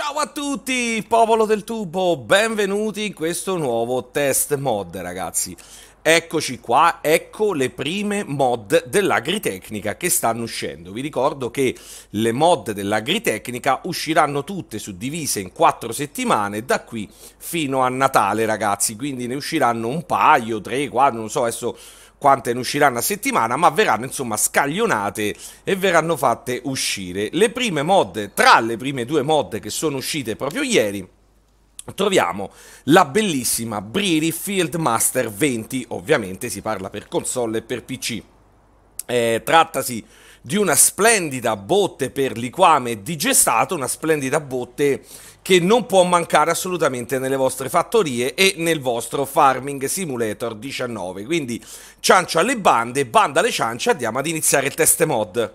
Ciao a tutti, popolo del tubo, benvenuti in questo nuovo test mod, ragazzi. Eccoci qua, ecco le prime mod dell'agritecnica che stanno uscendo. Vi ricordo che le mod dell'agritecnica usciranno tutte suddivise in quattro settimane da qui fino a Natale, ragazzi. Quindi ne usciranno un paio, tre, quattro, non so, adesso quante ne usciranno a settimana, ma verranno insomma scaglionate e verranno fatte uscire. Le prime mod, tra le prime due mod che sono uscite proprio ieri, troviamo la bellissima Briri Master 20, ovviamente si parla per console e per PC. Eh, trattasi di una splendida botte per liquame digestato, una splendida botte che non può mancare assolutamente nelle vostre fattorie e nel vostro Farming Simulator 19. Quindi ciancio alle bande, banda alle ciance, andiamo ad iniziare il test mod.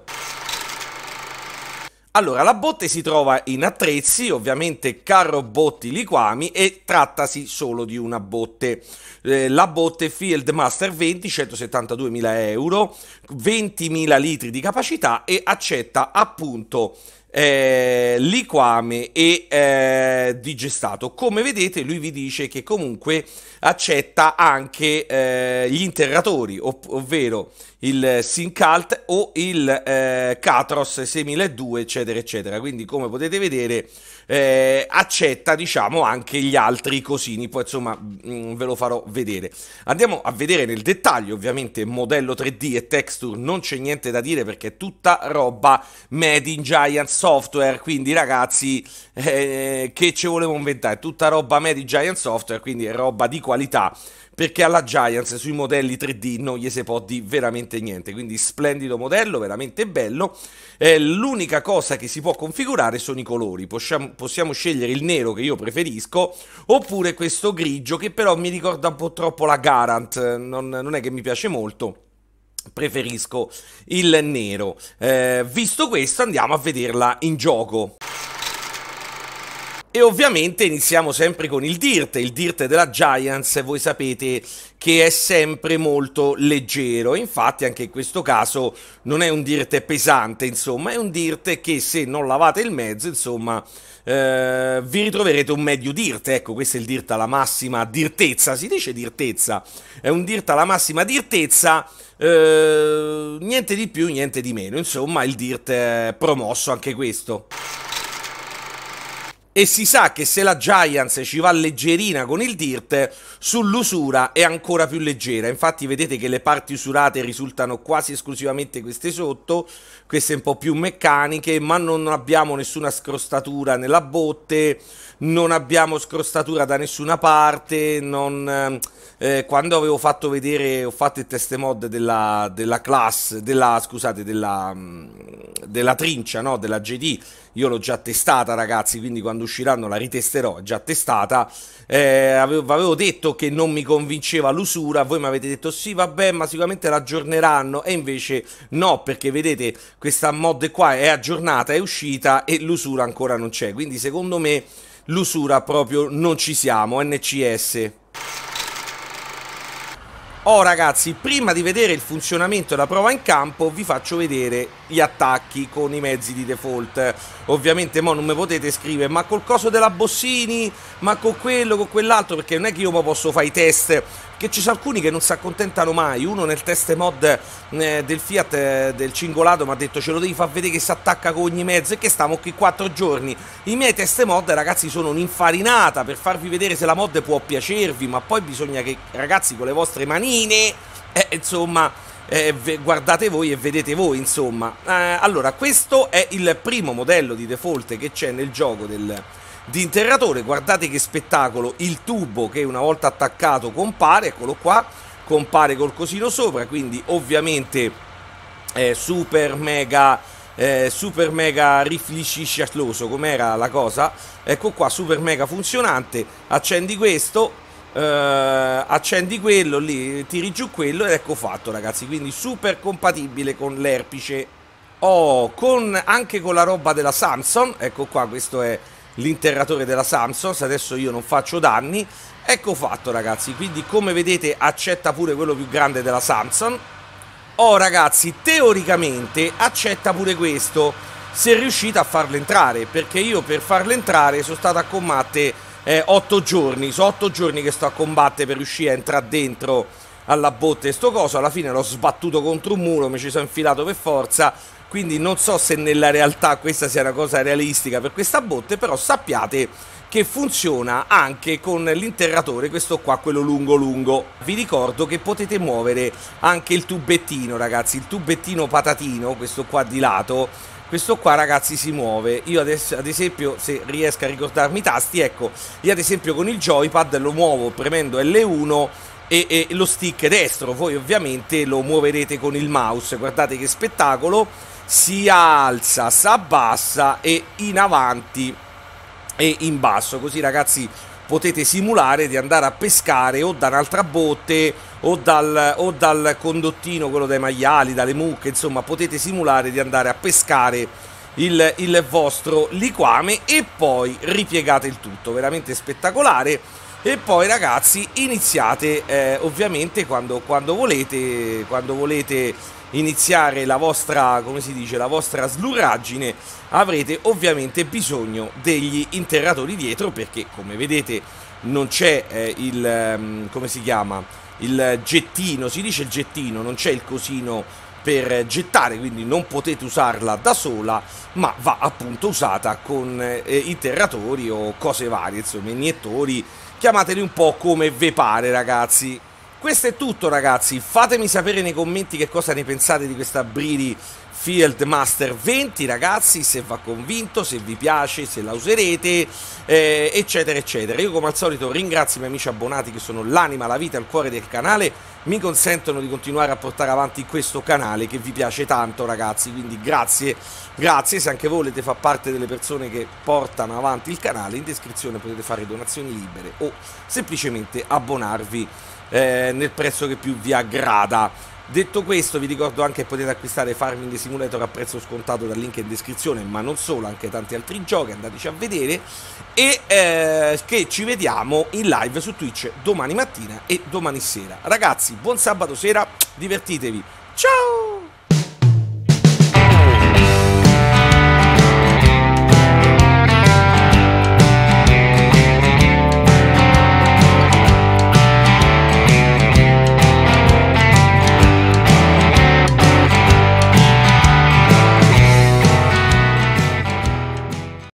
Allora, la botte si trova in attrezzi, ovviamente carro botti liquami e trattasi solo di una botte. Eh, la botte Field Master 20, 172.000 euro, 20.000 litri di capacità e accetta appunto eh, liquame e eh, digestato. Come vedete lui vi dice che comunque accetta anche eh, gli interratori, ov- ovvero il Sincalt o il eh, Catros 6002 eccetera eccetera. Quindi come potete vedere eh, accetta diciamo anche gli altri cosini, poi insomma mh, mm, ve lo farò vedere. Andiamo a vedere nel dettaglio ovviamente modello 3D e texture, non c'è niente da dire perché è tutta roba Made in Giants Software, quindi ragazzi eh, che ci volevo inventare, tutta roba me di Giant Software, quindi roba di qualità, perché alla Giants sui modelli 3D non gli si può di veramente niente, quindi splendido modello, veramente bello, eh, l'unica cosa che si può configurare sono i colori, possiamo, possiamo scegliere il nero che io preferisco, oppure questo grigio che però mi ricorda un po' troppo la Garant, non, non è che mi piace molto preferisco il nero. Eh, visto questo, andiamo a vederla in gioco. E ovviamente iniziamo sempre con il dirt, il dirt della Giants, voi sapete che è sempre molto leggero, infatti anche in questo caso non è un dirt pesante, insomma, è un dirt che se non lavate il mezzo, insomma, eh, vi ritroverete un medio dirt, ecco, questo è il dirt alla massima dirtezza, si dice dirtezza, è un dirt alla massima dirtezza, eh, niente di più, niente di meno, insomma, il dirt promosso anche questo e si sa che se la Giants ci va leggerina con il dirt, sull'usura è ancora più leggera. Infatti vedete che le parti usurate risultano quasi esclusivamente queste sotto, queste un po' più meccaniche, ma non abbiamo nessuna scrostatura nella botte, non abbiamo scrostatura da nessuna parte, non, eh, eh quando avevo fatto vedere, ho fatto il test mod della, della class, della, scusate, della, mm, della trincia no? della GD. Io l'ho già testata, ragazzi, quindi quando usciranno la ritesterò. È già testata. Eh, avevo, avevo, detto che non mi convinceva l'usura. Voi mi avete detto sì, vabbè, ma sicuramente l'aggiorneranno. E invece no, perché vedete, questa mod qua è aggiornata, è uscita e l'usura ancora non c'è. Quindi secondo me l'usura proprio non ci siamo. NCS. Oh ragazzi, prima di vedere il funzionamento della prova in campo vi faccio vedere gli attacchi con i mezzi di default. Ovviamente mo non mi potete scrivere ma col coso della Bossini, ma con quello, con quell'altro, perché non è che io posso fare i test che ci sono alcuni che non si accontentano mai. Uno nel test mod eh, del Fiat eh, del cingolato mi ha detto ce lo devi far vedere che si attacca con ogni mezzo e che stiamo qui quattro giorni. I miei test mod, ragazzi, sono un'infarinata per farvi vedere se la mod può piacervi, ma poi bisogna che, ragazzi, con le vostre manine, eh, insomma... Eh, guardate voi e vedete voi insomma eh, allora questo è il primo modello di default che c'è nel gioco del, di interratore. Guardate che spettacolo, il tubo che una volta attaccato compare, eccolo qua, compare col cosino sopra, quindi ovviamente eh, super mega... Eh, super mega rifliscisciatloso com'era la cosa ecco qua super mega funzionante accendi questo Uh, accendi quello lì, tiri giù quello ed ecco fatto ragazzi, quindi super compatibile con l'erpice. Oh, con, anche con la roba della Samsung, ecco qua, questo è l'interratore della Samsung, adesso io non faccio danni. Ecco fatto ragazzi, quindi come vedete accetta pure quello più grande della Samsung. Oh ragazzi, teoricamente accetta pure questo, se riuscite a farlo entrare, perché io per farlo entrare sono stato a combattere eh, 8 giorni, sono 8 giorni che sto a combattere per riuscire a entrare dentro alla botte sto coso, alla fine l'ho sbattuto contro un muro, mi ci sono infilato per forza, quindi non so se nella realtà questa sia una cosa realistica per questa botte, però sappiate che funziona anche con l'interratore, questo qua, quello lungo lungo. Vi ricordo che potete muovere anche il tubettino, ragazzi, il tubettino patatino, questo qua di lato, questo qua ragazzi si muove io adesso, ad esempio se riesco a ricordarmi i tasti ecco io ad esempio con il joypad lo muovo premendo L1 e, e lo stick destro. Voi ovviamente lo muoverete con il mouse, guardate che spettacolo, si alza, si abbassa e in avanti e in basso, così ragazzi potete simulare di andare a pescare o da un'altra botte o dal, o dal condottino, quello dai maiali, dalle mucche, insomma potete simulare di andare a pescare il, il vostro liquame e poi ripiegate il tutto, veramente spettacolare e poi ragazzi iniziate eh, ovviamente quando, quando, volete, quando volete iniziare la vostra, come si dice, la vostra slurraggine avrete ovviamente bisogno degli interratori dietro perché come vedete non c'è eh, il, ehm, come si chiama, il gettino, si dice il gettino, non c'è il cosino per gettare, quindi non potete usarla da sola, ma va appunto usata con eh, interratori o cose varie, insomma, iniettori, chiamateli un po' come ve pare, ragazzi. Questo è tutto, ragazzi. Fatemi sapere nei commenti che cosa ne pensate di questa Bridi Field Master 20 ragazzi se va convinto se vi piace se la userete eh, eccetera eccetera io come al solito ringrazio i miei amici abbonati che sono l'anima la vita il cuore del canale mi consentono di continuare a portare avanti questo canale che vi piace tanto ragazzi quindi grazie grazie se anche volete far parte delle persone che portano avanti il canale in descrizione potete fare donazioni libere o semplicemente abbonarvi eh, nel prezzo che più vi aggrada Detto questo vi ricordo anche che potete acquistare Farming Simulator a prezzo scontato dal link in descrizione, ma non solo, anche tanti altri giochi, andateci a vedere e eh, che ci vediamo in live su Twitch domani mattina e domani sera. Ragazzi, buon sabato sera, divertitevi, ciao!